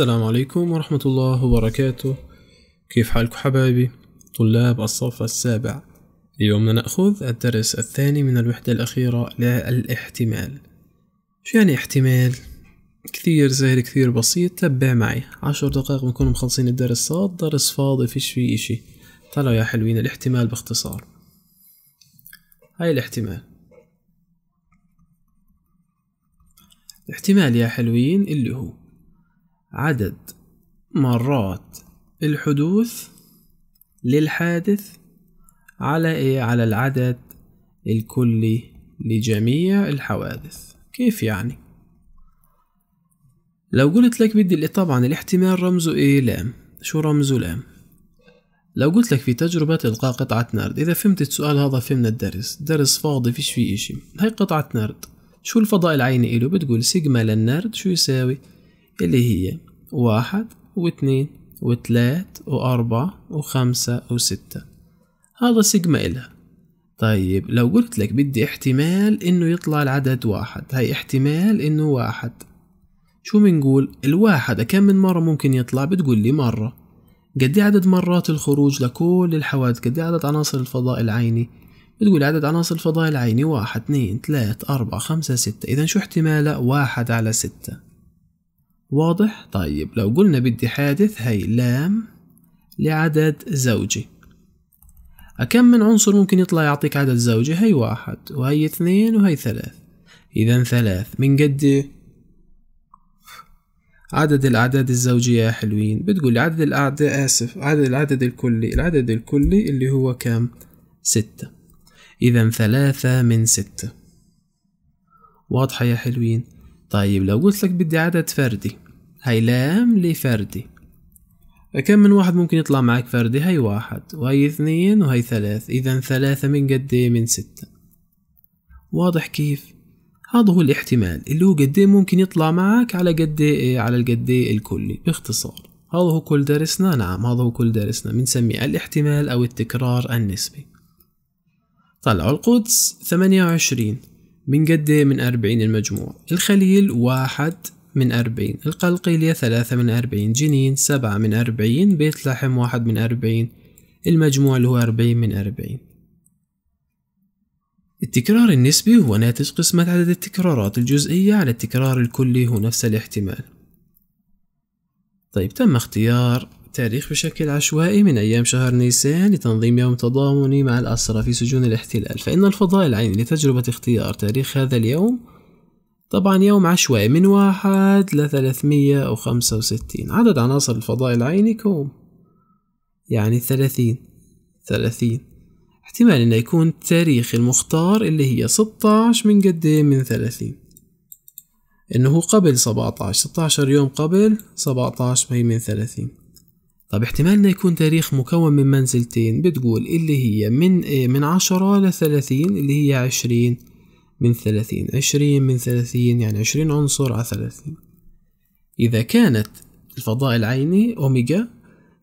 السلام عليكم ورحمة الله وبركاته كيف حالكم حبايبي طلاب الصف السابع اليوم نأخذ الدرس الثاني من الوحدة الأخيرة للاحتمال شو يعني احتمال؟ كثير سهل كثير بسيط تبع معي عشر دقائق بنكون مخلصين الدرس صاد درس فاضي فيش فيه إشي طلعوا يا حلوين الاحتمال باختصار هاي الاحتمال الاحتمال يا حلوين اللي هو عدد مرات الحدوث للحادث على إيه؟ على العدد الكلي لجميع الحوادث كيف يعني؟ لو قلت لك بدي طبعا الاحتمال رمزه إيه لام شو رمزه لام لو قلت لك في تجربة إلقاء قطعة نرد إذا فهمت السؤال هذا فهمنا الدرس درس فاضي فيش فيه إشي هاي قطعة نرد شو الفضاء العيني إله بتقول سيجما للنرد شو يساوي اللي هي واحد واثنين وثلاث وأربعة وخمسة وستة هذا سيجما إلها طيب لو قلت لك بدي احتمال إنه يطلع العدد واحد هاي احتمال إنه واحد شو منقول الواحد كم من مرة ممكن يطلع بتقول لي مرة قد إيه عدد مرات الخروج لكل الحوادث قد إيه عدد عناصر الفضاء العيني بتقول عدد عناصر الفضاء العيني واحد اثنين ثلاثة أربعة خمسة ستة إذا شو احتماله واحد على ستة واضح؟ طيب لو قلنا بدي حادث هي لام لعدد زوجي أكم من عنصر ممكن يطلع يعطيك عدد زوجي هي واحد وهي اثنين وهي ثلاث إذا ثلاث من قد عدد الأعداد الزوجية يا حلوين بتقول عدد الأعداد آسف عدد العدد الكلي العدد الكلي اللي هو كم ستة إذا ثلاثة من ستة واضحة يا حلوين طيب لو قلت لك بدي عدد فردي هي لام لفردي كم من واحد ممكن يطلع معك فردي هي واحد وهي اثنين وهي ثلاث اذا ثلاثة من قد إيه؟ من ستة واضح كيف هذا هو الاحتمال اللي هو قد إيه ممكن يطلع معك على قد إيه؟ على القد الكلي باختصار هذا هو كل درسنا نعم هذا هو كل درسنا بنسميه الاحتمال او التكرار النسبي طلعوا القدس 28 من قد إيه من أربعين المجموع الخليل واحد من أربعين القلقيلية ثلاثة من أربعين جنين سبعة من أربعين بيت لحم واحد من أربعين المجموع اللي هو أربعين من أربعين التكرار النسبي هو ناتج قسمة عدد التكرارات الجزئية على التكرار الكلي هو نفس الاحتمال طيب تم اختيار تاريخ بشكل عشوائي من أيام شهر نيسان لتنظيم يوم تضامني مع الأسرى في سجون الاحتلال فإن الفضاء العيني لتجربة اختيار تاريخ هذا اليوم طبعا يوم عشوائي من واحد لثلاثمية وخمسة وستين عدد عناصر الفضاء العيني كوم يعني ثلاثين ثلاثين احتمال انه يكون التاريخ المختار اللي هي ستاعشر من قديه من ثلاثين انه قبل سبعتاش ستاشر يوم قبل سبعتاش مي من ثلاثين طب احتمال انه يكون تاريخ مكون من منزلتين بتقول اللي هي من إيه، من عشرة لثلاثين اللي هي عشرين من ثلاثين عشرين من ثلاثين يعني عشرين عنصر على ثلاثين إذا كانت الفضاء العيني أوميجا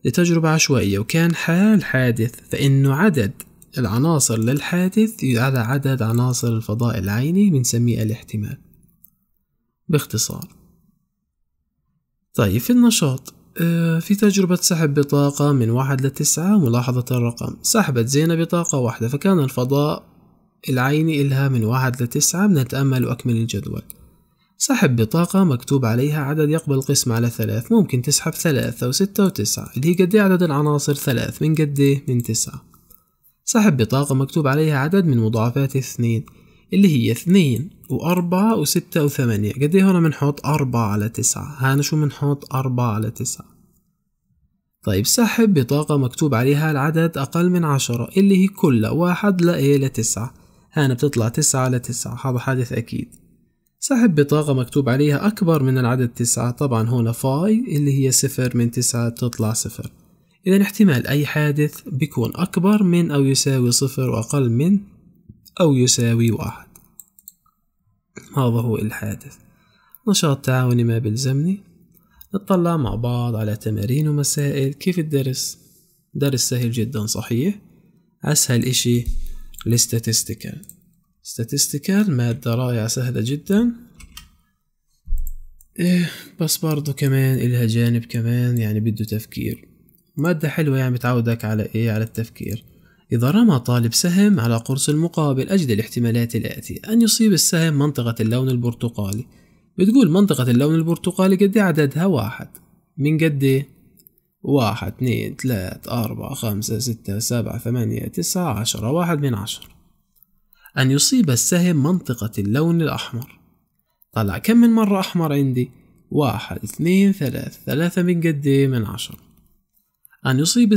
لتجربة عشوائية وكان حال حادث فإنه عدد العناصر للحادث على عدد عناصر الفضاء العيني بنسميه الاحتمال باختصار طيب في النشاط آه، في تجربة سحب بطاقة من واحد لتسعة ملاحظة الرقم سحبت زينة بطاقة واحدة فكان الفضاء العيني إلها من واحد لتسعة بنتأمل وأكمل الجدول سحب بطاقة مكتوب عليها عدد يقبل قسم على ثلاث ممكن تسحب ثلاثة وستة وتسعة اللي هي قد إيه عدد العناصر ثلاث من قد إيه؟ من تسعة سحب بطاقة مكتوب عليها عدد من مضاعفات اثنين اللي هي اثنين وأربعة وستة وثمانية قد ايه هنا بنحط أربعة على تسعة هنا شو بنحط أربعة على تسعة طيب سحب بطاقة مكتوب عليها العدد أقل من عشرة اللي هي كلها واحد إيه لتسعة هنا بتطلع تسعة على تسعة هذا حادث أكيد سحب بطاقة مكتوب عليها أكبر من العدد تسعة طبعا هنا فاي اللي هي صفر من تسعة بتطلع صفر إذا احتمال أي حادث بيكون أكبر من أو يساوي صفر وأقل من أو يساوي واحد هذا هو الحادث نشاط تعاوني ما بلزمني نطلع مع بعض على تمارين ومسائل كيف الدرس درس سهل جدا صحيح أسهل إشي الاستاتستيكال استاتستيكال مادة رائعة سهلة جدا إيه بس برضو كمان إلها جانب كمان يعني بده تفكير مادة حلوة يعني بتعودك على إيه على التفكير إذا رمى طالب سهم على قرص المقابل أجد الاحتمالات الآتية أن يصيب السهم منطقة اللون البرتقالي بتقول منطقة اللون البرتقالي قد عددها واحد من قد ايه؟ واحد اثنين ثلاثة أربعة خمسة ستة سبعة ثمانية تسعة عشرة واحد من عشرة أن يصيب السهم منطقة اللون الأحمر طلع كم من مرة أحمر عندي؟ واحد اثنين ثلاث ثلاثة من قد ايه من عشرة أن يصيب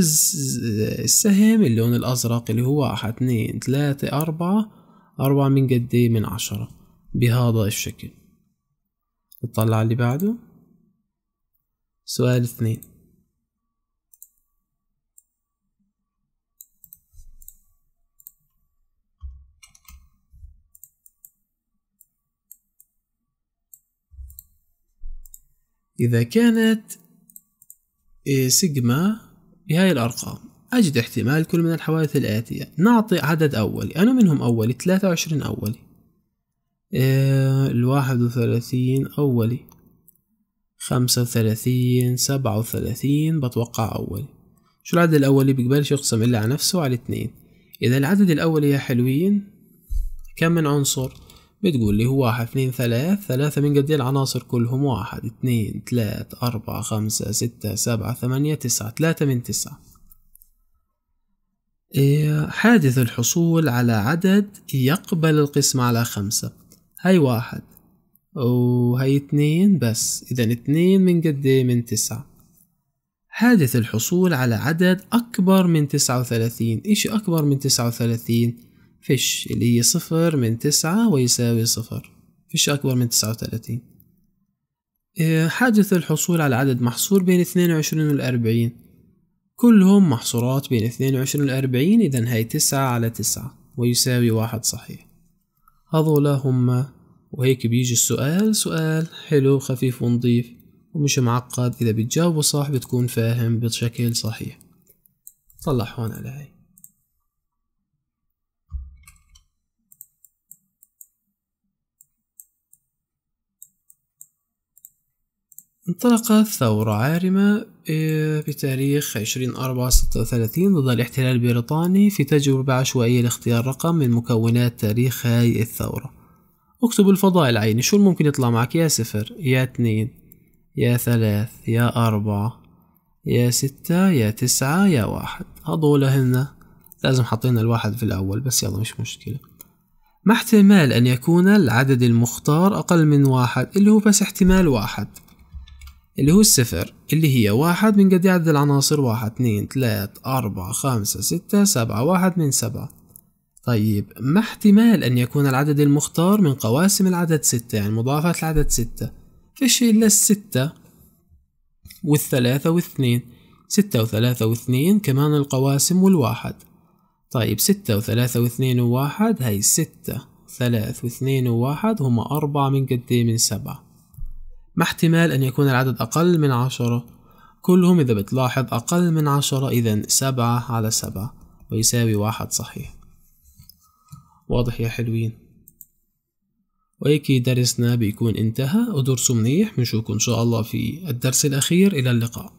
السهم اللون الأزرق اللي هو واحد اتنين تلاتة أربعة أربعة من قد إيه؟ من عشرة بهذا الشكل نطلع اللي بعده سؤال اثنين إذا كانت إيه، سيجما بهاي الأرقام أجد احتمال كل من الحوادث الآتية نعطي عدد أولي أنا منهم أولي 23 وعشرين أولي آه، الواحد وثلاثين أولي خمسة وثلاثين سبعة وثلاثين بتوقع أولي شو العدد الأولي بيقبلش يقسم إلا على نفسه على اتنين إذا العدد الأولي يا حلوين كم من عنصر بتقول لي هو واحد اثنين ثلاث ثلاثة من قد إيه؟ العناصر كلهم واحد اثنين ثلاث أربعة خمسة ستة سبعة ثمانية تسعة ثلاثة من تسعة إيه، حادث الحصول على عدد يقبل القسمة على خمسة هاي واحد وهي اثنين بس إذا اثنين من قد إيه؟ من تسعة حادث الحصول على عدد أكبر من تسعة وثلاثين إشي أكبر من تسعة وثلاثين فيش اللي هي صفر من تسعة ويساوي صفر فيش أكبر من تسعة وثلاثين إيه، حادث الحصول على عدد محصور بين اثنين وعشرين والأربعين كلهم محصورات بين اثنين وعشرين والأربعين إذا هاي تسعة على تسعة ويساوي واحد صحيح هذولا هما وهيك بيجي السؤال سؤال حلو خفيف ونظيف ومش معقد إذا بتجاوبه صح بتكون فاهم بشكل صحيح طلع هون على هاي انطلقت ثورة عارمة بتاريخ آه، 20 ضد الاحتلال البريطاني في تجربة عشوائية لاختيار رقم من مكونات تاريخ هاي الثورة اكتب الفضاء العيني شو ممكن يطلع معك يا صفر يا اتنين يا ثلاث يا أربعة يا ستة يا تسعة يا واحد هذول هن لازم حطينا الواحد في الأول بس يلا مش مشكلة مع احتمال أن يكون العدد المختار أقل من واحد اللي هو بس احتمال واحد اللي هو الصفر اللي هي واحد من قد عدد العناصر واحد اثنين ثلاثة أربعة خمسة ستة سبعة واحد من سبعة طيب ما احتمال أن يكون العدد المختار من قواسم العدد ستة يعني مضاعفات العدد ستة فيش إلا الستة والثلاثة واثنين ستة وثلاثة واثنين كمان القواسم والواحد طيب ستة وثلاثة واثنين وواحد هاي ستة ثلاث واثنين وواحد هما أربعة من قد إيه؟ من سبعة ما احتمال أن يكون العدد أقل من عشرة كلهم إذا بتلاحظ أقل من عشرة إذا سبعة على سبعة ويساوي واحد صحيح واضح يا حلوين وهيك درسنا بيكون انتهى ودرسوا منيح بنشوفكم إن شاء الله في الدرس الأخير إلى اللقاء